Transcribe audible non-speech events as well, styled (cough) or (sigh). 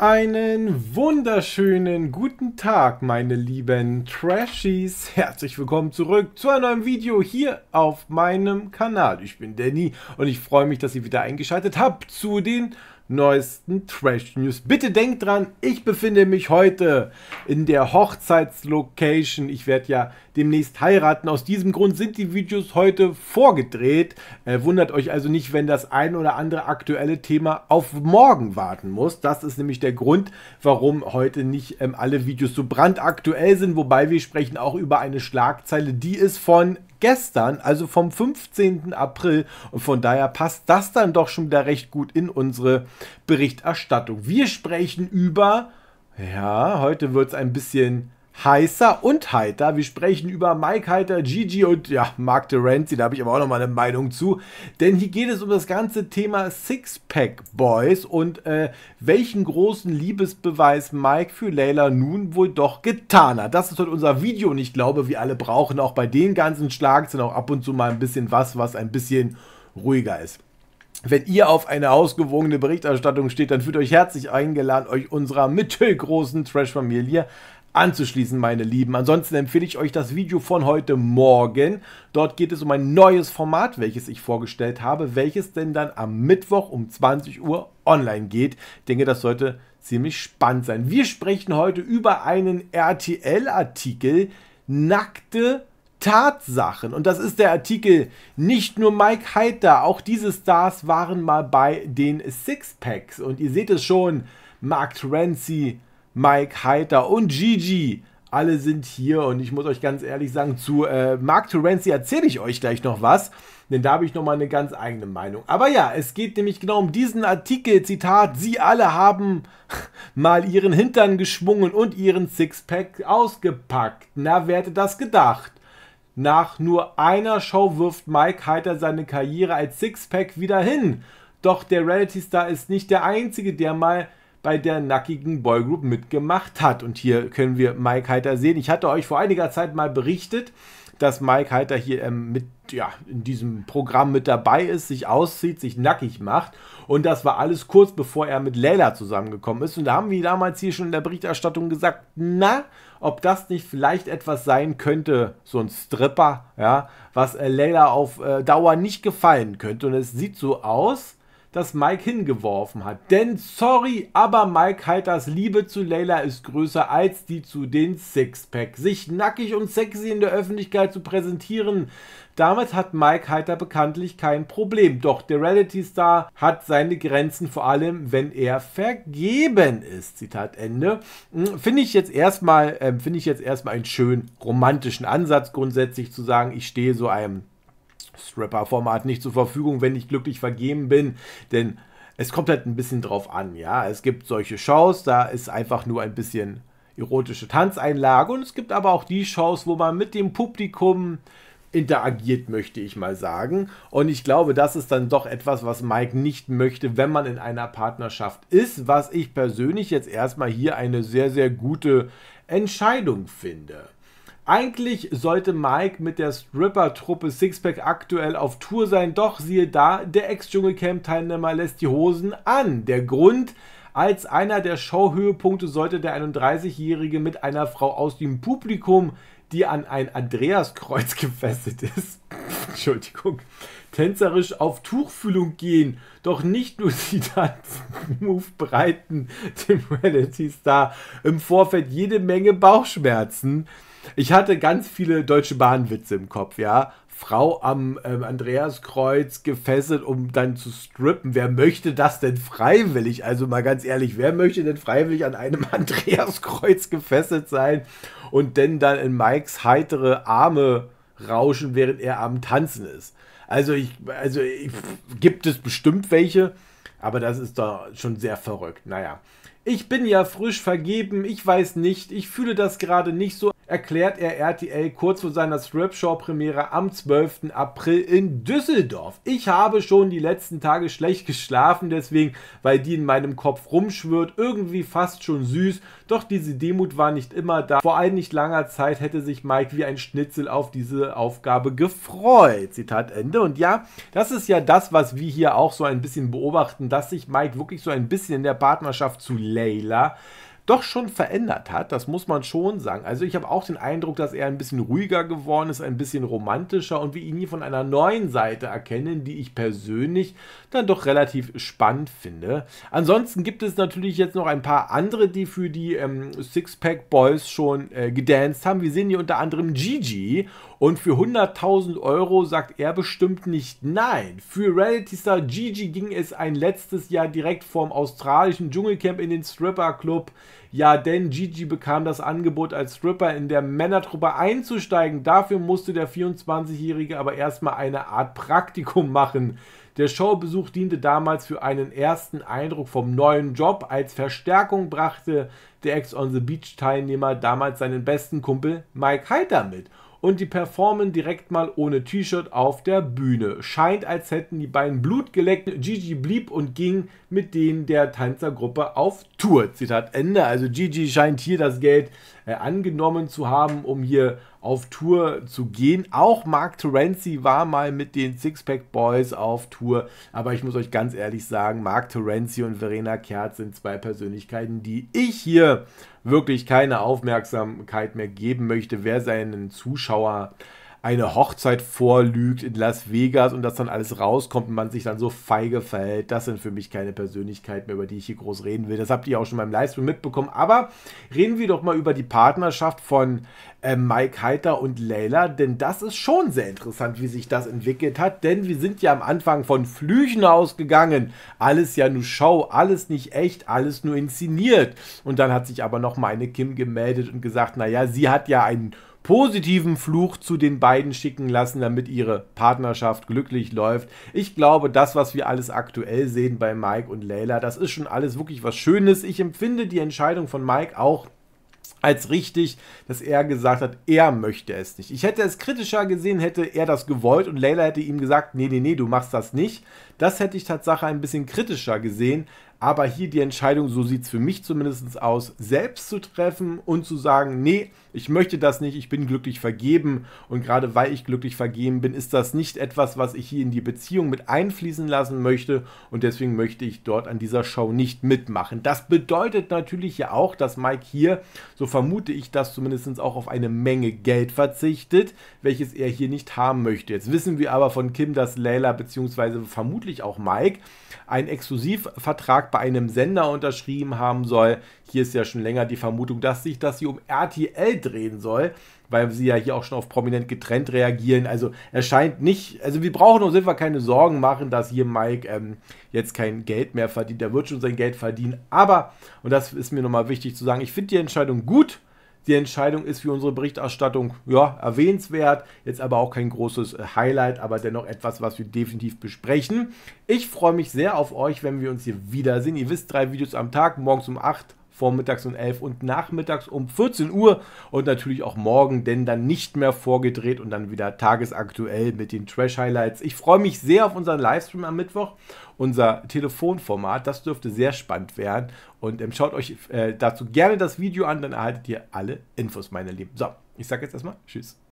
Einen wunderschönen guten Tag, meine lieben Trashies. Herzlich willkommen zurück zu einem neuen Video hier auf meinem Kanal. Ich bin Danny und ich freue mich, dass ihr wieder eingeschaltet habt zu den neuesten Trash News. Bitte denkt dran, ich befinde mich heute in der Hochzeitslocation. Ich werde ja demnächst heiraten. Aus diesem Grund sind die Videos heute vorgedreht. Äh, wundert euch also nicht, wenn das ein oder andere aktuelle Thema auf morgen warten muss. Das ist nämlich der Grund, warum heute nicht ähm, alle Videos so brandaktuell sind. Wobei wir sprechen auch über eine Schlagzeile, die ist von gestern, also vom 15. April. Und von daher passt das dann doch schon wieder recht gut in unsere Berichterstattung. Wir sprechen über, ja, heute wird es ein bisschen heißer und heiter. Wir sprechen über Mike Heiter, Gigi und ja, Mark Terenzi, da habe ich aber auch nochmal eine Meinung zu. Denn hier geht es um das ganze Thema Sixpack Boys und äh, welchen großen Liebesbeweis Mike für Layla nun wohl doch getan hat. Das ist heute unser Video und ich glaube, wir alle brauchen auch bei den ganzen Schlagzeilen auch ab und zu mal ein bisschen was, was ein bisschen ruhiger ist. Wenn ihr auf eine ausgewogene Berichterstattung steht, dann fühlt euch herzlich eingeladen, euch unserer mittelgroßen Trash-Familie anzuschließen, meine Lieben. Ansonsten empfehle ich euch das Video von heute Morgen. Dort geht es um ein neues Format, welches ich vorgestellt habe, welches denn dann am Mittwoch um 20 Uhr online geht. Ich denke, das sollte ziemlich spannend sein. Wir sprechen heute über einen RTL-Artikel, nackte Tatsachen. Und das ist der Artikel. Nicht nur Mike Heiter, auch diese Stars waren mal bei den Sixpacks. Und ihr seht es schon, Mark Terenzi, Mike Heiter und Gigi. Alle sind hier und ich muss euch ganz ehrlich sagen, zu äh, Mark Terenzi erzähle ich euch gleich noch was, denn da habe ich nochmal eine ganz eigene Meinung. Aber ja, es geht nämlich genau um diesen Artikel, Zitat, Sie alle haben (laughs) mal Ihren Hintern geschwungen und Ihren Sixpack ausgepackt. Na, wer hätte das gedacht? Nach nur einer Show wirft Mike Heiter seine Karriere als Sixpack wieder hin. Doch der Reality Star ist nicht der einzige, der mal bei der nackigen Boygroup mitgemacht hat. Und hier können wir Mike Heiter sehen. Ich hatte euch vor einiger Zeit mal berichtet, dass Mike Heiter hier ähm, mit, ja, in diesem Programm mit dabei ist, sich auszieht, sich nackig macht. Und das war alles kurz bevor er mit Layla zusammengekommen ist. Und da haben wir damals hier schon in der Berichterstattung gesagt, na, ob das nicht vielleicht etwas sein könnte, so ein Stripper, ja, was äh, Leila auf äh, Dauer nicht gefallen könnte. Und es sieht so aus, das Mike hingeworfen hat. Denn sorry, aber Mike Heiters Liebe zu Layla ist größer als die zu den Sixpack. Sich nackig und sexy in der Öffentlichkeit zu präsentieren, damit hat Mike Heiter bekanntlich kein Problem. Doch der Reality-Star hat seine Grenzen, vor allem wenn er vergeben ist. Zitat Ende. Hm, finde ich jetzt erstmal, äh, finde ich jetzt erstmal einen schön romantischen Ansatz grundsätzlich zu sagen, ich stehe so einem Strapper-Format nicht zur Verfügung, wenn ich glücklich vergeben bin, denn es kommt halt ein bisschen drauf an, ja. Es gibt solche Shows, da ist einfach nur ein bisschen erotische Tanzeinlage und es gibt aber auch die Shows, wo man mit dem Publikum interagiert, möchte ich mal sagen. Und ich glaube, das ist dann doch etwas, was Mike nicht möchte, wenn man in einer Partnerschaft ist, was ich persönlich jetzt erstmal hier eine sehr, sehr gute Entscheidung finde. Eigentlich sollte Mike mit der Stripper-Truppe Sixpack aktuell auf Tour sein, doch siehe da, der Ex-Dschungelcamp-Teilnehmer lässt die Hosen an. Der Grund, als einer der Showhöhepunkte sollte der 31-Jährige mit einer Frau aus dem Publikum, die an ein Andreaskreuz (laughs) gefesselt ist, Entschuldigung, tänzerisch auf Tuchfühlung gehen, doch nicht nur die Tanzmove breiten dem Reality-Star im Vorfeld jede Menge Bauchschmerzen. Ich hatte ganz viele Deutsche Bahnwitze im Kopf, ja. Frau am ähm, Andreaskreuz gefesselt, um dann zu strippen. Wer möchte das denn freiwillig? Also mal ganz ehrlich, wer möchte denn freiwillig an einem (laughs) Andreaskreuz gefesselt sein und denn dann in Mikes heitere Arme rauschen, während er am Tanzen ist? Also ich, also ich, gibt es bestimmt welche, aber das ist doch schon sehr verrückt. Naja. Ich bin ja frisch vergeben, ich weiß nicht, ich fühle das gerade nicht so erklärt er RTL kurz vor seiner Strip-Show-Premiere am 12. April in Düsseldorf. Ich habe schon die letzten Tage schlecht geschlafen, deswegen, weil die in meinem Kopf rumschwirrt, irgendwie fast schon süß, doch diese Demut war nicht immer da. Vor allem nicht langer Zeit hätte sich Mike wie ein Schnitzel auf diese Aufgabe gefreut. Zitat Ende. Und ja, das ist ja das, was wir hier auch so ein bisschen beobachten, dass sich Mike wirklich so ein bisschen in der Partnerschaft zu Layla doch schon verändert hat. Das muss man schon sagen. Also ich habe auch den Eindruck, dass er ein bisschen ruhiger geworden ist, ein bisschen romantischer und wir ihn hier von einer neuen Seite erkennen, die ich persönlich dann doch relativ spannend finde. Ansonsten gibt es natürlich jetzt noch ein paar andere, die für die ähm, Sixpack Boys schon äh, gedanced haben. Wir sehen hier unter anderem Gigi und für 100.000 Euro sagt er bestimmt nicht nein. Für Reality Star Gigi ging es ein letztes Jahr direkt vom australischen Dschungelcamp in den Stripper Club. Ja, denn Gigi bekam das Angebot, als Stripper in der Männertruppe einzusteigen. Dafür musste der 24-Jährige aber erstmal eine Art Praktikum machen. Der Showbesuch diente damals für einen ersten Eindruck vom neuen Job. Als Verstärkung brachte der Ex-on-the-Beach-Teilnehmer damals seinen besten Kumpel Mike Heiter mit und die performen direkt mal ohne T-Shirt auf der Bühne. Scheint, als hätten die beiden Blut geleckt. Gigi blieb und ging mit denen der Tanzergruppe auf Tour. Zitat Ende. Also Gigi scheint hier das Geld äh, angenommen zu haben, um hier auf Tour zu gehen. Auch Mark Terenzi war mal mit den Sixpack Boys auf Tour. Aber ich muss euch ganz ehrlich sagen, Mark Terenzi und Verena Kerz sind zwei Persönlichkeiten, die ich hier wirklich keine Aufmerksamkeit mehr geben möchte. Wer seinen Zuschauer äh, eine Hochzeit vorlügt in Las Vegas und das dann alles rauskommt und man sich dann so feige verhält. Das sind für mich keine Persönlichkeiten mehr, über die ich hier groß reden will. Das habt ihr auch schon beim Livestream mitbekommen. Aber reden wir doch mal über die Partnerschaft von äh, Mike Heiter und Layla, denn das ist schon sehr interessant, wie sich das entwickelt hat. Denn wir sind ja am Anfang von Flüchen ausgegangen. Alles ja nur Show, alles nicht echt, alles nur inszeniert. Und dann hat sich aber noch meine Kim gemeldet und gesagt, naja, sie hat ja einen positiven Fluch zu den beiden schicken lassen, damit ihre Partnerschaft glücklich läuft. Ich glaube, das, was wir alles aktuell sehen bei Mike und Layla, das ist schon alles wirklich was Schönes. Ich empfinde die Entscheidung von Mike auch als richtig, dass er gesagt hat, er möchte es nicht. Ich hätte es kritischer gesehen, hätte er das gewollt und Layla hätte ihm gesagt, nee, nee, nee, du machst das nicht. Das hätte ich tatsächlich ein bisschen kritischer gesehen, aber hier die Entscheidung, so sieht es für mich zumindest aus, selbst zu treffen und zu sagen, nee, ich möchte das nicht, ich bin glücklich vergeben. Und gerade weil ich glücklich vergeben bin, ist das nicht etwas, was ich hier in die Beziehung mit einfließen lassen möchte. Und deswegen möchte ich dort an dieser Show nicht mitmachen. Das bedeutet natürlich ja auch, dass Mike hier, so vermute ich das zumindest auch, auf eine Menge Geld verzichtet, welches er hier nicht haben möchte. Jetzt wissen wir aber von Kim, dass Layla bzw. vermutlich auch Mike einen Exklusivvertrag bei einem Sender unterschrieben haben soll. Hier ist ja schon länger die Vermutung, dass sich das hier um RTL drehen soll, weil sie ja hier auch schon auf prominent getrennt reagieren. Also es scheint nicht, also wir brauchen uns einfach keine Sorgen machen, dass hier Mike ähm, jetzt kein Geld mehr verdient. Er wird schon sein Geld verdienen. Aber, und das ist mir nochmal wichtig zu sagen, ich finde die Entscheidung gut die Entscheidung ist für unsere Berichterstattung ja, erwähnenswert, jetzt aber auch kein großes äh, Highlight, aber dennoch etwas, was wir definitiv besprechen. Ich freue mich sehr auf euch, wenn wir uns hier wiedersehen. Ihr wisst, drei Videos am Tag, morgens um 8 vormittags um 11 und nachmittags um 14 Uhr und natürlich auch morgen, denn dann nicht mehr vorgedreht und dann wieder tagesaktuell mit den Trash-Highlights. Ich freue mich sehr auf unseren Livestream am Mittwoch, unser Telefonformat, das dürfte sehr spannend werden und ähm, schaut euch äh, dazu gerne das Video an, dann erhaltet ihr alle Infos, meine Lieben. So, ich sage jetzt erstmal Tschüss.